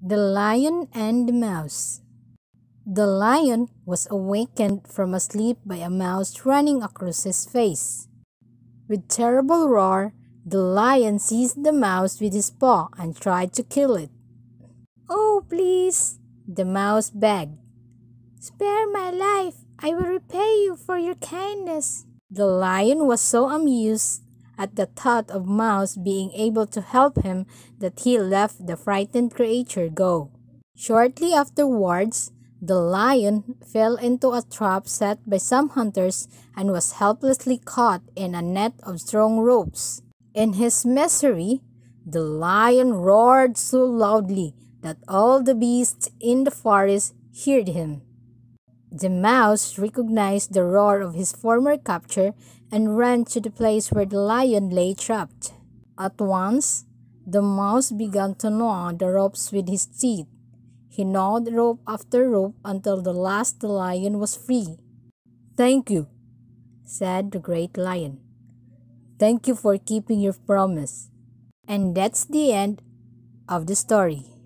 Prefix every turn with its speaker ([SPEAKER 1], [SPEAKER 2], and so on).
[SPEAKER 1] The Lion and the Mouse The lion was awakened from a sleep by a mouse running across his face. With terrible roar, the lion seized the mouse with his paw and tried to kill it. Oh, please, the mouse begged. Spare my life. I will repay you for your kindness. The lion was so amused at the thought of Mouse being able to help him that he left the frightened creature go. Shortly afterwards, the lion fell into a trap set by some hunters and was helplessly caught in a net of strong ropes. In his misery, the lion roared so loudly that all the beasts in the forest heard him. The mouse recognized the roar of his former capture and ran to the place where the lion lay trapped. At once, the mouse began to gnaw the ropes with his teeth. He gnawed rope after rope until the last the lion was free. Thank you, said the great lion. Thank you for keeping your promise. And that's the end of the story.